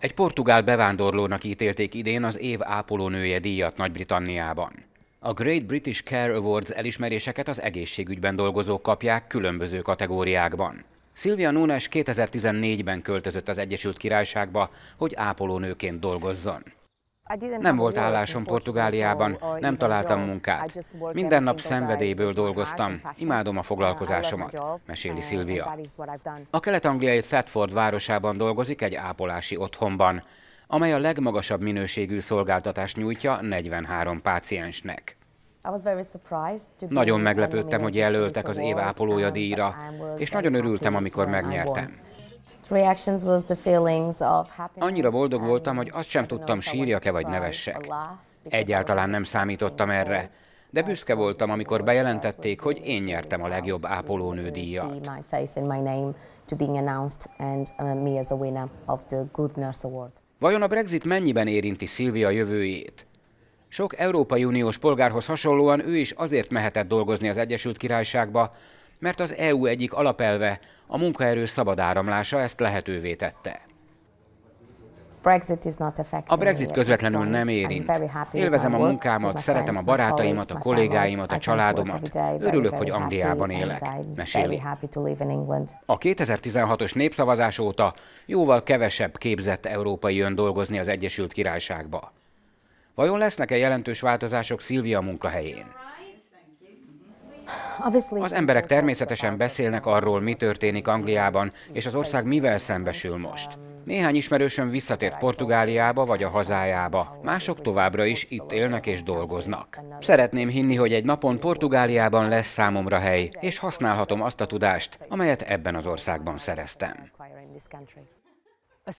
Egy portugál bevándorlónak ítélték idén az év ápolónője díjat Nagy-Britanniában. A Great British Care Awards elismeréseket az egészségügyben dolgozók kapják különböző kategóriákban. Silvia Nunes 2014-ben költözött az Egyesült Királyságba, hogy ápolónőként dolgozzon. Nem volt állásom Portugáliában, nem találtam munkát. Minden nap szenvedélyből dolgoztam, imádom a uh, foglalkozásomat, meséli uh, Szilvia. A kelet-angliai Thetford városában dolgozik egy ápolási otthonban, amely a legmagasabb minőségű szolgáltatást nyújtja 43 páciensnek. Nagyon meglepődtem, hogy jelöltek az év ápolója um, díjra, és nagyon örültem, amikor megnyertem. Annyira boldog voltam, hogy azt sem tudtam, sírjak-e vagy nevessek. Egyáltalán nem számítottam erre, de büszke voltam, amikor bejelentették, hogy én nyertem a legjobb ápolónő díjat. Uh, Vajon a Brexit mennyiben érinti Szilvia jövőjét? Sok Európai Uniós polgárhoz hasonlóan ő is azért mehetett dolgozni az Egyesült Királyságba, mert az EU egyik alapelve a munkaerő szabad áramlása ezt lehetővé tette. A Brexit közvetlenül nem érint. Élvezem a munkámat, szeretem a barátaimat, a kollégáimat, a családomat. Örülök, hogy Angliában élek, meséli. A 2016-os népszavazás óta jóval kevesebb képzett európai jön dolgozni az Egyesült Királyságba. Vajon lesznek-e jelentős változások Szilvia munkahelyén? Az emberek természetesen beszélnek arról, mi történik Angliában, és az ország mivel szembesül most. Néhány ismerősöm visszatért Portugáliába vagy a hazájába, mások továbbra is itt élnek és dolgoznak. Szeretném hinni, hogy egy napon Portugáliában lesz számomra hely, és használhatom azt a tudást, amelyet ebben az országban szereztem.